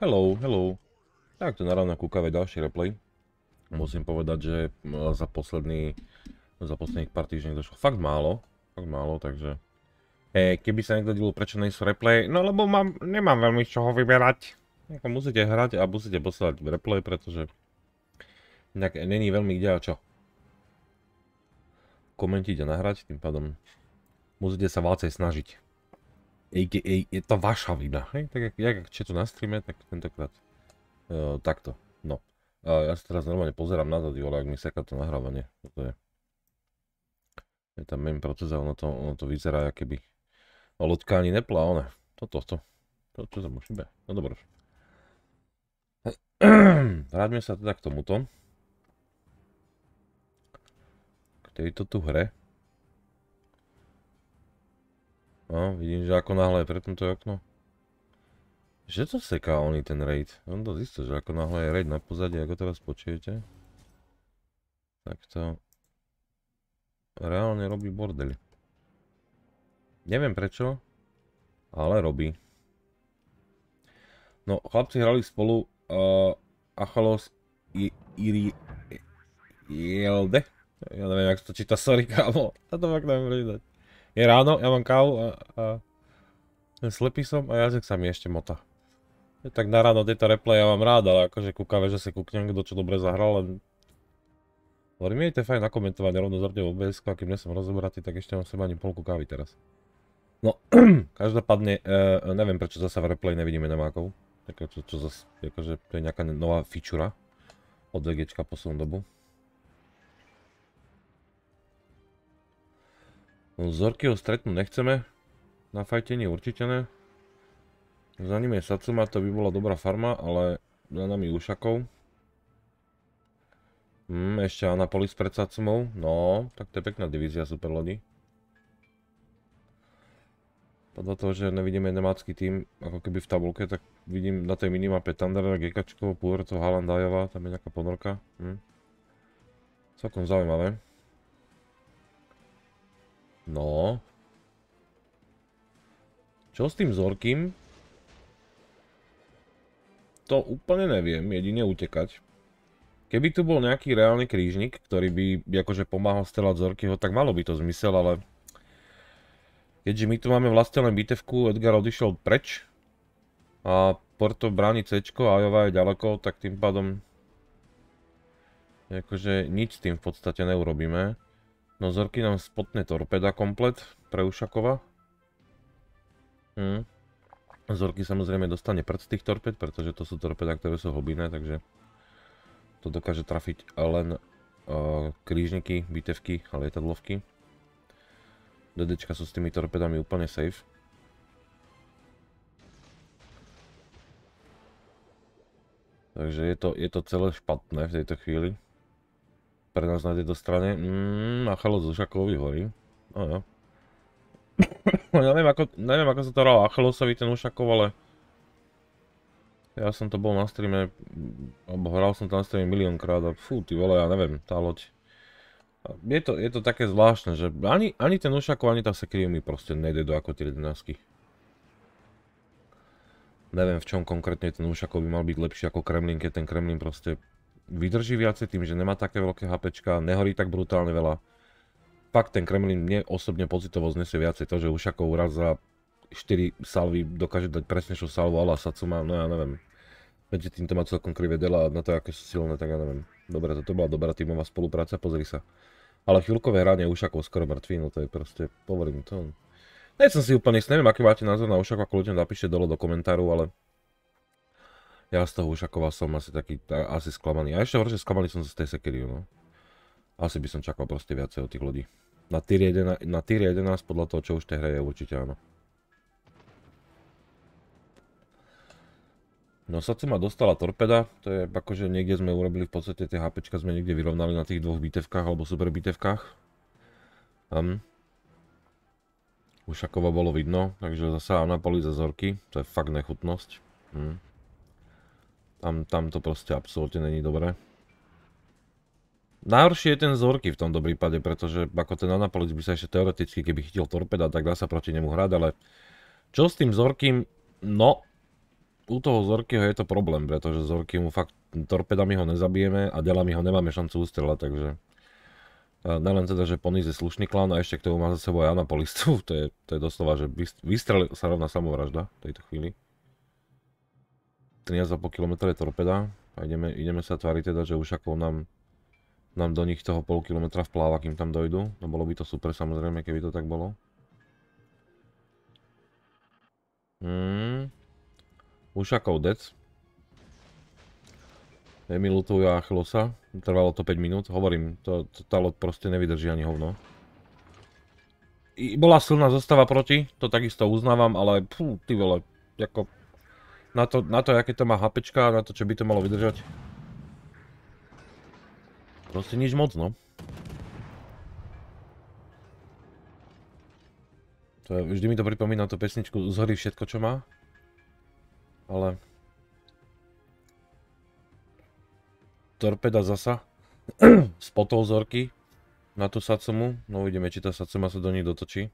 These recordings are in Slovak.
Hello, hello. Tak to naravno kúkavé ďalší replay. Musím povedať, že za posledný, za posledných pár týždňov došlo fakt málo. Fakt málo, takže... E, keby sa niekto divil, prečo nejsú replay, no lebo mám, nemám veľmi z čoho vyberať. Ako musíte hrať a musíte posielať replay, pretože... Inak není veľmi kde a čo. Komentiť a nahrať, tým pádom musíte sa vácej snažiť. AKA, je to vaša vina, hej? Tak jak, jak tu na streame, tak tentokrát uh, takto, no. Uh, ja sa teraz normálne pozerám na to, ale ak mi seká to nahrávanie, to je. Je tam main proces a ono to, ono to vyzerá, ako keby no, loďka ani nepla, ono. Toto, to, to, čo to tam už iba. No dobro. Vráťme sa teda k tomuto. K tejto tu hre. No, vidím, že ako náhle je prepnuté okno. Že to seká oný ten raid? On to zistil, že ako náhle je raid na pozadí, ako teraz počujete. Tak to... Reálne robí bordel. Neviem prečo, ale robí. No, chlapci hrali spolu uh, Achalos i, Iri... Jelde? Ja neviem, jak to číta, sorry kámo. Ja to fakt neviem prečítať. Je ráno, ja mám kávu a, a slepý som a jazyk sa mi ešte mota. Je tak na ráno tieto replay ja mám rád, ale akože kúkame, že sa kúknem, kto čo dobre zahral, len... Ale mi je to fajn nakomentovať rovno zapne OBS, a kým nesom rozoberatý, tak ešte mám seba ani polku kávy teraz. No, každopádne, e, e, neviem prečo zase v replay nevidíme nemákov. Ako, čo, čo zase, akože to je nejaká nová fičura od VG poslednú dobu. Zorkyho stretnúť nechceme. Na fajtenie určite ne. Za ním je Satsuma, to by bola dobrá farma, ale za nami Ušakov. Hmm, ešte Anapolis pred Satsumou. No, tak to je pekná divízia super lodi. Podľa toho, že nevidíme nemácky tým ako keby v tabulke, tak vidím na tej minimape Thunder, Gekačkovo, Púrcov, Halandajová, tam je nejaká ponorka. Hmm. Celkom zaujímavé. No. Čo s tým Zorkým? To úplne neviem, jedine utekať. Keby tu bol nejaký reálny krížnik, ktorý by akože pomáhal strelať Zorkyho, tak malo by to zmysel, ale... Keďže my tu máme vlastne len bitevku, Edgar odišiel preč. A Porto bráni C Ajova je ďaleko, tak tým pádom... Akože nič s tým v podstate neurobíme. No zorky nám spotne torpeda komplet pre Ušakova. Hm. Zorky samozrejme dostane prd z tých torped, pretože to sú torpeda, ktoré sú hobiné, takže to dokáže trafiť len uh, krížniky, bitevky a lietadlovky. DDčka sú s tými torpedami úplne safe. Takže je to, je to celé špatné v tejto chvíli. Pre nás na tejto strane. Mmm, a chalot zo Žakovy horí. No jo. ja neviem ako, neviem ako sa to hral Achillesovi ten Ušakov, ale... Ja som to bol na streame, alebo hral som to na streame miliónkrát a fú, ty vole, ja neviem, tá loď. Je to, je to také zvláštne, že ani, ani ten Ušakov, ani tá Sekiri mi proste nejde do ako tie 11 Neviem v čom konkrétne ten Ušakov by mal byť lepší ako Kremlin, keď ten Kremlin proste vydrží viacej tým, že nemá také veľké HPčka, nehorí tak brutálne veľa. Fakt ten Kremlin mne osobne pocitovo znesie viacej to, že Ušakov raz za 4 salvy dokáže dať presnejšiu salvu ala Satsuma, no ja neviem. Medzi týmto má celkom krivé dela a na to, aké sú silné, tak ja neviem. Dobre, toto bola dobrá tímová spolupráca, pozri sa. Ale chvíľkové hranie Ušakov skoro mŕtvý, no to je proste, povorím to. Nie som si úplne, neviem, aký máte názor na Ušakov, ako ľudia napíšte dole do komentáru, ale ja z toho ušakoval som asi taký, asi sklamaný. A ešte horšie sklamaný som z tej Sekiry, no. Asi by som čakal proste viacej od tých ľudí. Na tier 11, na tier 11 podľa toho, čo už tej hre je, určite áno. No srdce ma dostala torpeda, to je akože niekde sme urobili v podstate tie HP, sme niekde vyrovnali na tých dvoch bitevkách alebo super bitevkách. Um. Hm. Ušakova bolo vidno, takže zase Anapoli za zorky, to je fakt nechutnosť. Hm. Tam, tam to proste absolútne není dobré. Najhorší je ten Zorky v tomto prípade, pretože ako ten Anapolis by sa ešte teoreticky, keby chytil torpeda, tak dá sa proti nemu hrať, ale čo s tým Zorkým? No, u toho Zorkyho je to problém, pretože Zorky mu fakt torpedami ho nezabijeme a delami ho nemáme šancu ustrelať, takže... E, nelen teda, že Ponyz je slušný klán a ešte k tomu má za sebou aj Anapolis, to je, to je doslova, že vystrelil sa rovná samovražda v tejto chvíli. 13,5 km je torpeda a ideme, ideme sa tváriť teda, že už ako nám, nám do nich toho pol kilometra vpláva, kým tam dojdu. No bolo by to super samozrejme, keby to tak bolo. Hmm. Ušakov dec. Mi lutujú chlosa. Trvalo to 5 minút. Hovorím, to, to, tá loď proste nevydrží ani hovno. I bola silná zostava proti, to takisto uznávam, ale pfú, ty vole, ako na to, na to, aké to má HPčka, na to, čo by to malo vydržať. Proste nič moc, no. To je, vždy mi to pripomína tú pesničku Zhorí všetko, čo má. Ale... Torpeda zasa. Spotol zorky. Na tú Satsumu. No uvidíme, či tá Satsuma sa do nich dotočí.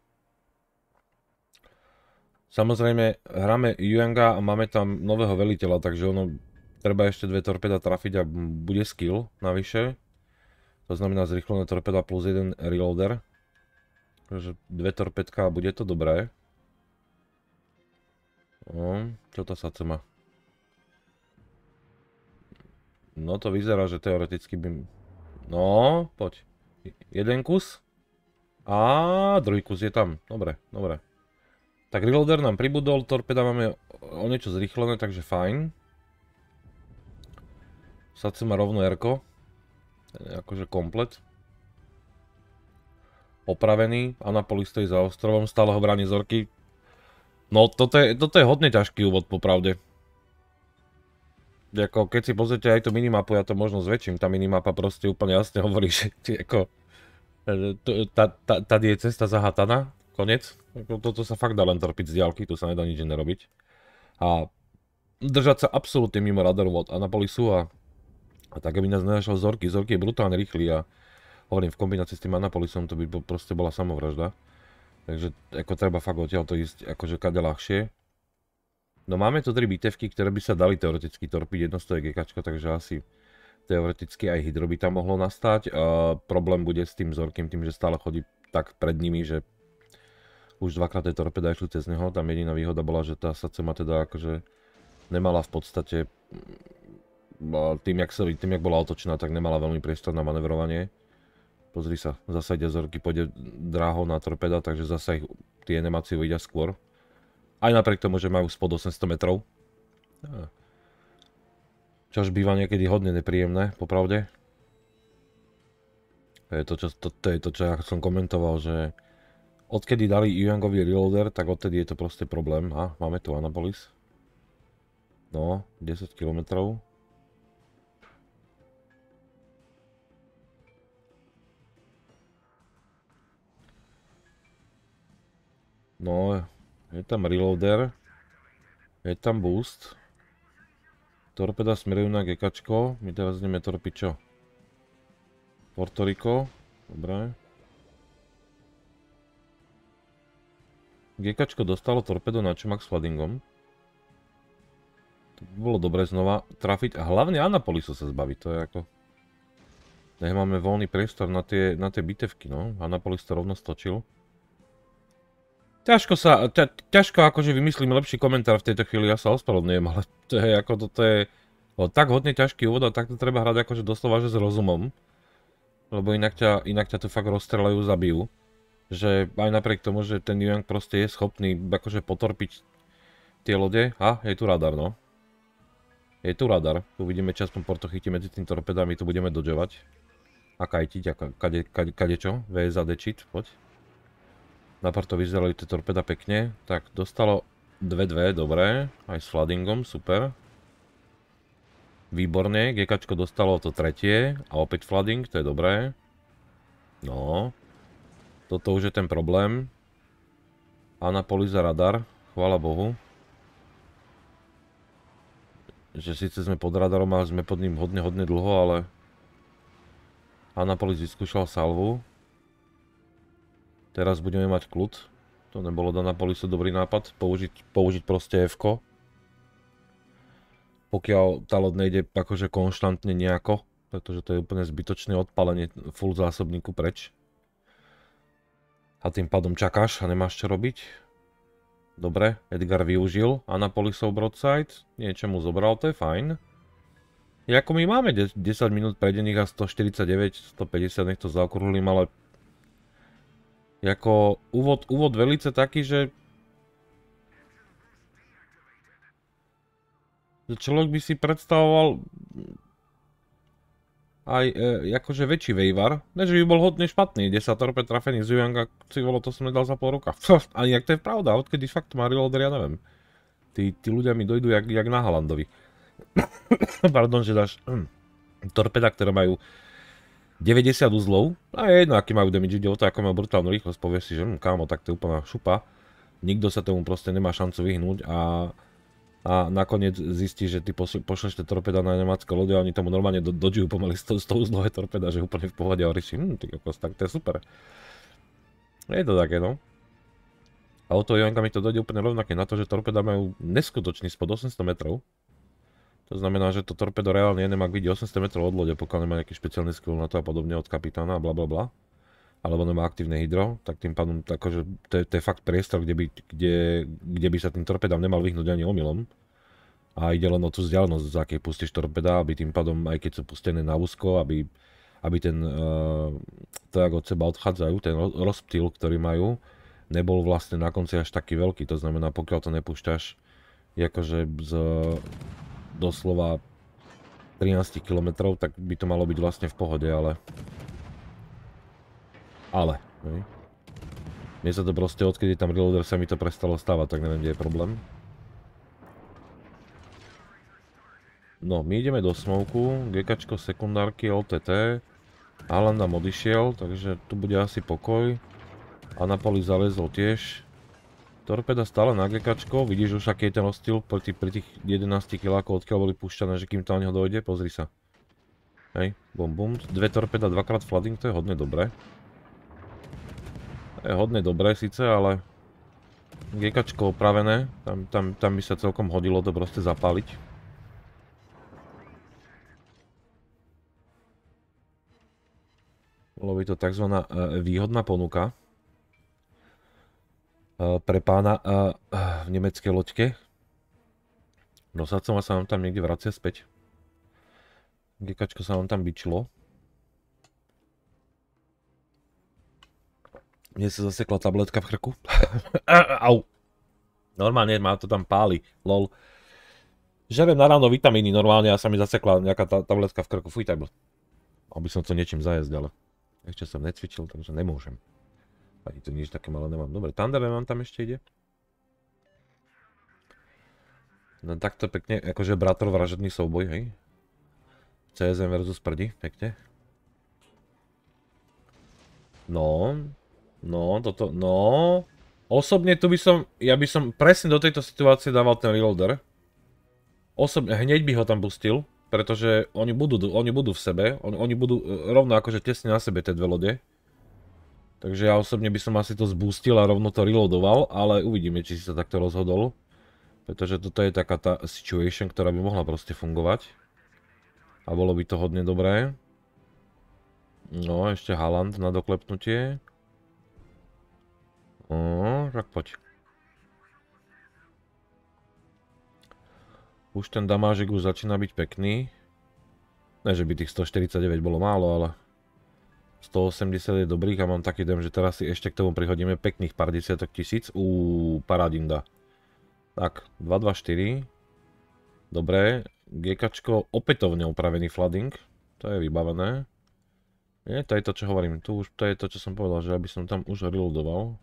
Samozrejme, hráme Yuanga a máme tam nového veliteľa, takže ono treba ešte dve torpeda trafiť a bude skill navyše. To znamená zrychlené torpeda plus jeden reloader. Takže dve torpedka a bude to dobré. No, čo to sa má? No to vyzerá, že teoreticky by... No, poď. Jeden kus. A druhý kus je tam. Dobre, dobre. Tak reloader nám pribudol, torpeda máme o niečo zrýchlené, takže fajn. Saci má rovno R-ko. Akože komplet. Opravený, Anapolis stojí za ostrovom, stále ho bráni Zorky. No toto je, toto je hodne ťažký úvod popravde. Ako, keď si pozrite aj tú minimapu, ja to možno zväčším, tá minimapa proste úplne jasne hovorí, že ako... Tady je cesta zahataná, Koniec. Toto sa fakt dá len trpiť z diálky, tu sa nedá nič nerobiť. A držať sa absolútne mimo radarov od Anapolisu a, a tak, aby nás nenašiel Zorky. Zorky je brutálne rýchly a hovorím, v kombinácii s tým Anapolisom to by proste bola samovražda. Takže ako treba fakt odtiaľ to ísť akože kade ľahšie. No máme tu tri bitevky, ktoré by sa dali teoreticky torpiť, jedno je GK, takže asi teoreticky aj hydro by tam mohlo nastať. Uh, problém bude s tým Zorkým, tým, že stále chodí tak pred nimi, že už dvakrát tie torpeda išli cez neho, tam jediná výhoda bola, že tá Satsuma teda akože nemala v podstate mm, tým, jak, sa, tým, jak bola otočená, tak nemala veľmi priestor na manevrovanie. Pozri sa, zasa ide Zorky, pôjde dráho na torpeda, takže zasa ich tie nemáci vidia skôr. Aj napriek tomu, že majú spod 800 metrov. Čož býva niekedy hodne nepríjemné, popravde. To je to, čo, to, to, je to, čo ja som komentoval, že odkedy dali Yuangovi reloader, tak odtedy je to proste problém. A, máme tu Anabolis. No, 10 km. No, je tam reloader. Je tam boost. Torpeda smerujú na gekačko. My teraz ideme torpiť čo? Portoriko. Dobre. Dobre. GK dostalo torpedo na Čumak s Fladingom. To by bolo dobre znova trafiť a hlavne Anapolisu sa zbaviť, to je ako... Nech máme voľný priestor na tie, na tie bitevky, no. Anapolis to rovno stočil. Ťažko sa, ťa, ťažko akože vymyslím lepší komentár v tejto chvíli, ja sa ospravedlňujem, ale to je ako to, to je o, tak hodne ťažký úvod a tak to treba hrať akože doslova, že s rozumom. Lebo inak ťa, inak ťa tu fakt rozstrelajú, zabijú že aj napriek tomu, že ten Yuang proste je schopný akože potorpiť tie lode. A, je tu radar, no. Je tu radar. Uvidíme, či aspoň Porto chytí medzi tým torpedami, tu budeme dodžovať. A kajtiť, a kade, kade, kade čo? VSAD cheat, poď. Na Porto vyzerali tie torpeda pekne. Tak, dostalo 2-2, dobré. Aj s floodingom, super. Výborne, GKčko dostalo to tretie. A opäť flooding, to je dobré. No. Toto už je ten problém. Anapoliza radar, chvála Bohu. Že síce sme pod radarom a sme pod ním hodne, hodne dlho, ale... Anapolis vyskúšal salvu. Teraz budeme mať kľud. To nebolo do Anapolisu dobrý nápad. Použiť, použiť proste f Pokiaľ tá loď nejde akože konštantne nejako, pretože to je úplne zbytočné odpalenie full zásobníku preč. A tým pádom čakáš a nemáš čo robiť? Dobre, Edgar využil Anapolisov broadside, niečo mu zobral, to je fajn. Jako my máme 10 minút predených a 149, 150, nech to zaokrúhlim, ale... Jako úvod, úvod velice taký, že... Človek by si predstavoval aj e, akože väčší vejvar, než by bol hodne špatný, 10 torpe trafených z Ujanga, si volo, to som nedal za pol roka. A nejak to je pravda, odkedy fakt má reloader, ja neviem. Tí, tí ľudia mi dojdú jak, jak na Halandovi. Pardon, že dáš mm, torpeda, ktoré majú 90 uzlov, a je jedno, aký majú damage, ide o to, ako majú brutálnu rýchlosť, povieš si, že hm, kámo, tak to je úplná šupa. Nikto sa tomu proste nemá šancu vyhnúť a a nakoniec zistí, že ty pošleš tie torpeda na nemácké lode a oni tomu normálne do, dožijú pomaly 100, 100 uzlové torpeda, že úplne v pohode a hovoríš hm, ty kokos, tak to je super. Je to také, no. A o to Joanka mi to dojde úplne rovnaké na to, že torpeda majú neskutočný spod 800 metrov. To znamená, že to torpedo reálne nemá vidieť 800 metrov od lode, pokiaľ nemá nejaký špeciálny skill na to a podobne od kapitána a bla bla bla alebo nemá aktívne hydro, tak tým pádom akože, to, to je fakt priestor, kde by, kde, kde by sa tým torpedám nemal vyhnúť ani omylom. A ide len o tú vzdialenosť, za akej pustíš torpeda, aby tým pádom, aj keď sú pustené na úzko, aby, aby ten, uh, to, ako od seba odchádzajú, ten rozptýl, ktorý majú, nebol vlastne na konci až taký veľký. To znamená, pokiaľ to nepúšťaš, akože z doslova 13 km, tak by to malo byť vlastne v pohode, ale ale. Hej. Mne sa to proste odkedy tam reloader sa mi to prestalo stávať, tak neviem, kde je problém. No, my ideme do smovku gekačko sekundárky, LTT. Alan nám odišiel, takže tu bude asi pokoj. a poli zalezol tiež. Torpeda stále na gekačko, vidíš už aký je ten hostil pri pri tých 11 kilákov, odkiaľ boli púšťané, že kým to na neho dojde, pozri sa. Hej, bum bum, dve torpeda, dvakrát flooding, to je hodne dobré je hodne dobré síce, ale GKčko opravené, tam, tam, tam by sa celkom hodilo to proste zapáliť. Bolo by to tzv. E, výhodná ponuka e, pre pána e, v nemeckej loďke. Nosacom sa vám tam niekde vracia späť. Gekačko sa vám tam byčilo. Mne sa zasekla tabletka v krku. Au. Normálne ma to tam páli. Lol. Žerem na ráno vitamíny normálne a sa mi zasekla nejaká tabletka v krku. Fuj, tak bol. Aby som to niečím zajezd, ale ešte som necvičil, takže nemôžem. Ani to nič také malé nemám. Dobre, Tandeme mám tam ešte ide. No takto pekne, akože bratr vražedný souboj, hej. CSM versus prdi, pekne. No, No, toto, no... Osobne tu by som, ja by som presne do tejto situácie dával ten reloader. Osobne, hneď by ho tam pustil, pretože oni budú, oni budú v sebe, on, oni budú e, rovno akože tesne na sebe tie dve lode. Takže ja osobne by som asi to zboostil a rovno to reloadoval, ale uvidíme, či si sa takto rozhodol. Pretože toto je taká tá situation, ktorá by mohla proste fungovať. A bolo by to hodne dobré. No, ešte Haaland na doklepnutie. O, tak poď. Už ten damážik už začína byť pekný. Ne, že by tých 149 bolo málo, ale 180 je dobrých a mám taký dem, že teraz si ešte k tomu prihodíme pekných pár desiatok tisíc. Uuu, paradinda. Tak, 224. Dobre, GKčko opätovne upravený flooding. To je vybavené. Nie, to je to, čo hovorím. Tu už, to je to, čo som povedal, že aby som tam už reloadoval.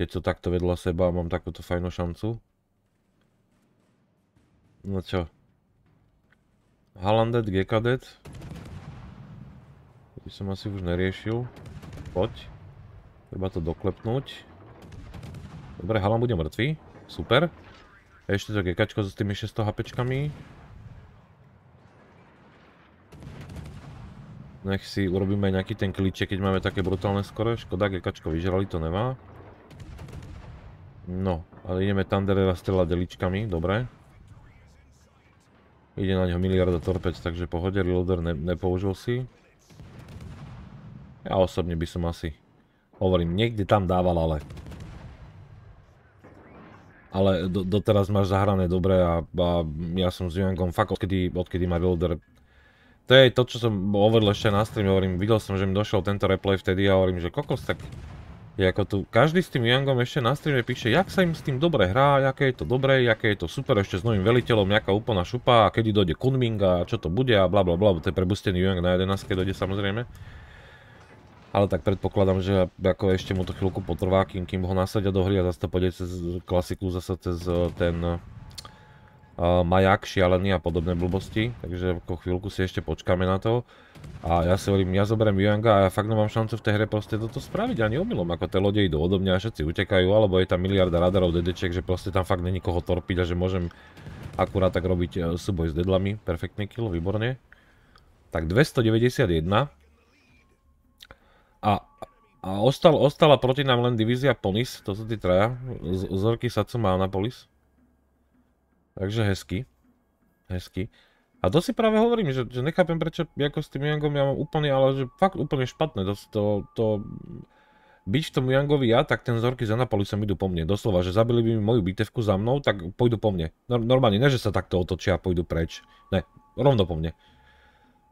Keď to takto vedľa seba mám takúto fajnú šancu. No čo? Halandet, Gekadet. To by som asi už neriešil. Poď. Treba to doklepnúť. Dobre, Halan bude mŕtvý. Super. Ešte to Gekačko s tými 600 HPčkami. Nech si urobíme nejaký ten klíček, keď máme také brutálne skore. Škoda, Gekačko vyžrali, to nemá. No, ale ideme Thunderera strelať deličkami, dobre. Ide na ňo miliarda torpec, takže pohode, reloader ne nepoužil si. Ja osobne by som asi, hovorím, niekde tam dával, ale... Ale do, doteraz máš zahrané dobre a, a ja som s Jankom fakt odkedy, odkedy má reloader to je to, čo som hovoril ešte na stream, hovorím, videl som, že mi došiel tento replay vtedy a hovorím, že kokos, tak ako tu každý s tým Yangom ešte na streame píše, jak sa im s tým dobre hrá, aké je to dobre, aké je to super, ešte s novým veliteľom, jaká úplná šupa, a kedy dojde Kunming a čo to bude a bla bla bla, to je prebustený Yang na 11, keď dojde samozrejme. Ale tak predpokladám, že ako ešte mu to chvíľku potrvá, kým, kým ho nasadia do hry a zase to pôjde cez klasiku, zase cez e, ten uh, e, majak šialený a podobné blbosti, takže ako chvíľku si ešte počkáme na to. A ja si hovorím, ja zoberiem Yuanga a ja fakt nemám šancu v tej hre proste toto spraviť ani omylom, ako tie lode idú odo mňa a všetci utekajú, alebo je tam miliarda radarov dedečiek, že proste tam fakt není koho torpiť a že môžem akurát tak robiť e, súboj s dedlami, perfektný kill, výborne. Tak 291. A, a ostal, ostala proti nám len divízia Polis, to sú tí traja, z, Zorky Satsuma a Polis. Takže hezky, hezky. A to si práve hovorím, že, že nechápem, prečo ako s tým Yangom ja mám úplne, ale že fakt úplne špatné. To, to, to byť v tom Yangovi ja, tak ten Zorky z sa idú po mne. Doslova, že zabili by mi moju bitevku za mnou, tak pôjdu po mne. Normálne, ne, že sa takto otočia a pôjdu preč. Ne, rovno po mne.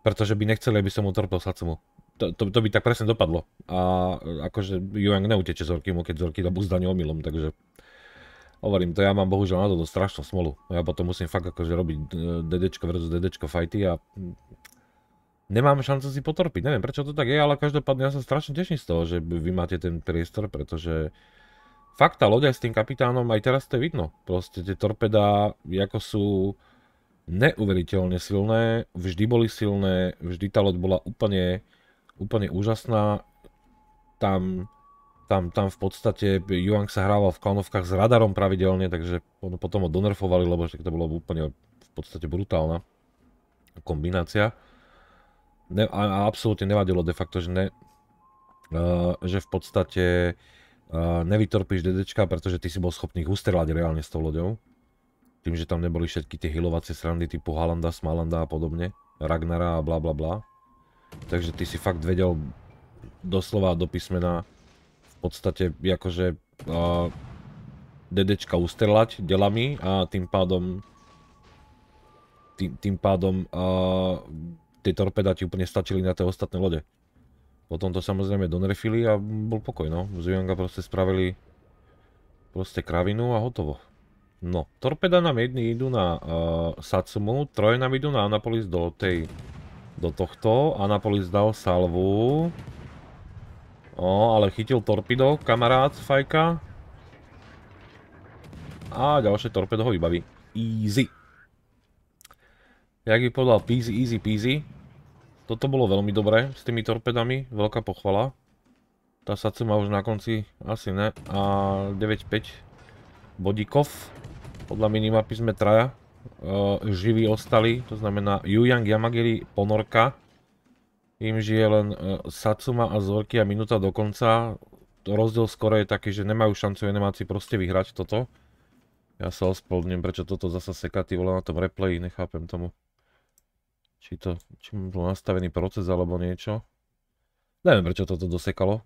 Pretože by nechceli, aby som utrpel sacumu. To, to, to by tak presne dopadlo. A akože Yuang neuteče mu keď Zorky do obuzda omylom, takže Hovorím, to ja mám bohužiaľ na toto strašnú smolu. Ja potom musím fakt akože robiť e, dedečko vs. dedečko fajty a nemám šancu si potorpiť. Neviem prečo to tak je, ale každopádne ja sa strašne teším z toho, že vy máte ten priestor, pretože fakt tá loď aj s tým kapitánom, aj teraz to je vidno. Proste tie torpeda, ako sú neuveriteľne silné, vždy boli silné, vždy tá loď bola úplne, úplne úžasná. Tam tam, tam v podstate Yuang sa hrával v klanovkách s radarom pravidelne, takže potom ho donerfovali, lebo že to bolo úplne v podstate brutálna kombinácia. Ne, a, a absolútne nevadilo de facto, že, ne, uh, že v podstate uh, nevytorpíš dedečka, pretože ty si bol schopný hustrelať reálne s tou loďou. Tým, že tam neboli všetky tie hilovacie srandy typu Halanda, Smalanda a podobne, Ragnara a bla bla bla. Takže ty si fakt vedel doslova do písmena podstate akože uh, dedečka ustrelať delami a tým pádom tým, tým pádom uh, tie torpeda ti úplne stačili na tie ostatné lode. Potom to samozrejme donrefili a bol pokoj, no. Z Yanga proste spravili proste kravinu a hotovo. No, torpeda nám jedni idú na uh, Satsumu, troje nám idú na Anapolis do tej, do tohto. Anapolis dal salvu. No, ale chytil torpido, kamarát, fajka. A ďalšie torpedo ho vybaví. Easy. Jak by povedal, peasy, easy peasy. Toto bolo veľmi dobré s tými torpedami, veľká pochvala. Tá sace má už na konci, asi ne. A 9-5 bodíkov. Podľa minimapy sme traja. Eh, živí ostali, to znamená Yuyang Yamagiri Ponorka im žije len e, Satsuma a Zorky a minúta do konca. Rozdiel skoro je taký, že nemajú šancu animácii proste vyhrať toto. Ja sa ospravedlňujem, prečo toto zasa seká ty vole na tom replayi, nechápem tomu. Či to, či bol nastavený proces alebo niečo. Neviem, prečo toto dosekalo.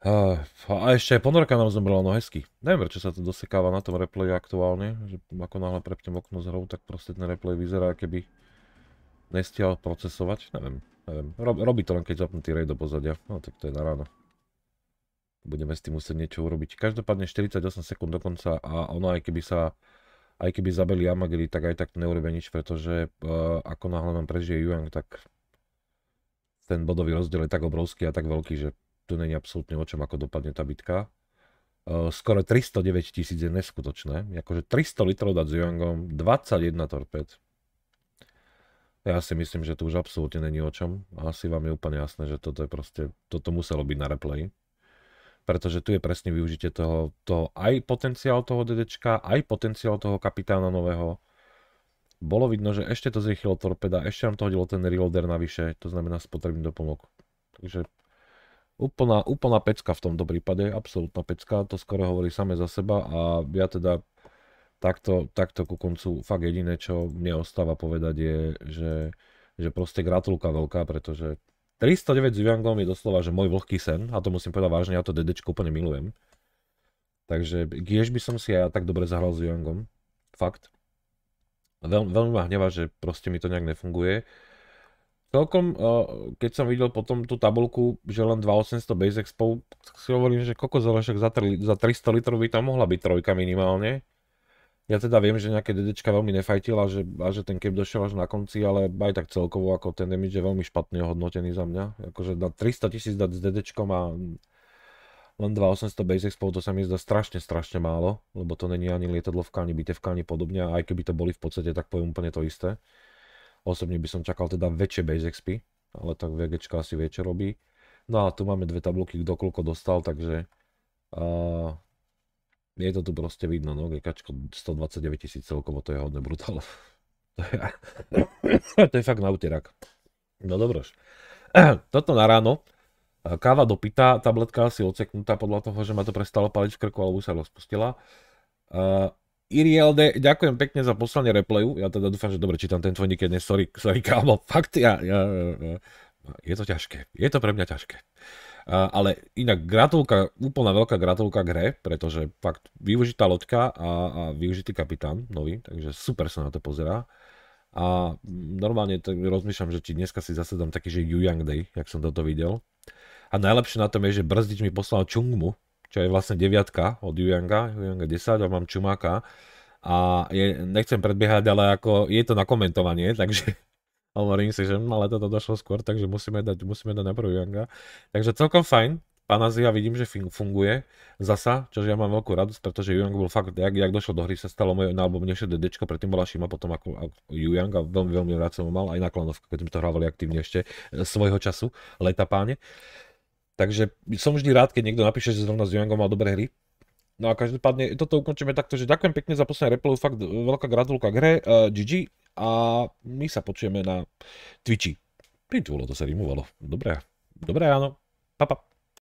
a ešte aj ponorka nám zomrela, no hezky. Neviem, prečo sa to dosekáva na tom replay aktuálne, ako náhle prepnem okno z hrou, tak proste ten replay vyzerá, keby nestihal procesovať, neviem. neviem. Rob, robí to len keď zapnutý raid do pozadia, no tak to je na ráno. Budeme s tým musieť niečo urobiť. Každopádne 48 sekúnd dokonca a ono aj keby sa aj keby zabili Amagiri, tak aj tak to neurobia nič, pretože uh, ako náhle nám prežije Yuang, tak ten bodový rozdiel je tak obrovský a tak veľký, že tu není absolútne o čom, ako dopadne tá bitka. Uh, skoro 309 tisíc je neskutočné. Akože 300 litrov dať s Yuangom, 21 torped. Ja si myslím, že to už absolútne není o čom. Asi vám je úplne jasné, že toto je proste, toto muselo byť na replay. Pretože tu je presne využitie toho, toho aj potenciál toho DDčka, aj potenciál toho kapitána nového. Bolo vidno, že ešte to zrýchlo torpeda, ešte nám to hodilo ten reloader navyše, to znamená spotrebný doplnok. Takže úplná, úplná pecka v tomto prípade, absolútna pecka, to skoro hovorí same za seba a ja teda takto, takto ku koncu fakt jediné, čo mne ostáva povedať je, že, že proste gratulka veľká, pretože 309 s Yangom je doslova, že môj vlhký sen, a to musím povedať vážne, ja to dedečko úplne milujem. Takže kiež by som si aj ja tak dobre zahral s Yuangom. fakt. Veľ, veľmi ma hneva, že proste mi to nejak nefunguje. Celkom, eh, keď som videl potom tú tabulku, že len 2800 base expo, si hovorím, že kokos, však za, za 300 litrov by tam mohla byť trojka minimálne. Ja teda viem, že nejaké DDčka veľmi nefajtil a že, a že ten cap došiel až na konci, ale aj tak celkovo ako ten damage je veľmi špatne ohodnotený za mňa. Akože na 300 tisíc dať s DDčkom a len 2800 base expo, to sa mi zdá strašne, strašne málo, lebo to není ani lietadlovka, ani bitevka, ani podobne, a aj keby to boli v podstate, tak poviem úplne to isté. Osobne by som čakal teda väčšie base expy, ale tak VGčka asi vie, čo robí. No a tu máme dve tabulky, kto koľko dostal, takže uh, je to tu proste vidno, no, GKčko 129 tisíc celkovo, to je hodne brutál. To je, to je fakt na utierak. No dobrož. Toto na ráno. Káva dopitá, tabletka asi odseknutá podľa toho, že ma to prestalo paliť v krku alebo sa rozpustila. Uh, Irielde, ďakujem pekne za poslanie replayu. Ja teda dúfam, že dobre čítam ten tvoj niekedy. Sorry, sorry kámo, fakt ja, ja, ja, je to ťažké. Je to pre mňa ťažké. Uh, ale inak gratulka, úplná veľká gratulka k hre, pretože fakt využitá loďka a, a využitý kapitán nový, takže super sa na to pozerá. A normálne tak rozmýšľam, že ti dneska si zase dám taký, že Yu Yang Day, jak som toto videl. A najlepšie na tom je, že Brzdič mi poslal Chungmu, čo je vlastne deviatka od Yu Yanga, Yu Yanga 10 a mám Čumáka. A je, nechcem predbiehať, ale ako je to na komentovanie, takže hovorím si, že hm, ale toto došlo skôr, takže musíme dať, musíme dať najprv Younga. Takže celkom fajn, Panazia vidím, že funguje zasa, čože ja mám veľkú radosť, pretože Young bol fakt, jak, jak došlo do hry, sa stalo moje na album dnešné DD, predtým bola Šima, potom ako, ako a veľmi, veľmi rád som ho mal, aj na klanovku, keď sme to hrávali aktívne ešte e, svojho času, leta páne. Takže som vždy rád, keď niekto napíše, že zrovna s Youngom mal dobré hry, No a každopádne toto ukončíme takto, že ďakujem pekne za posledné replay, fakt e, veľká gratulka k hre, uh, e, GG, a my sa počujeme na Twitchi. Pintulo to sa rimovalo. Dobre, dobré ráno. Pa, pa.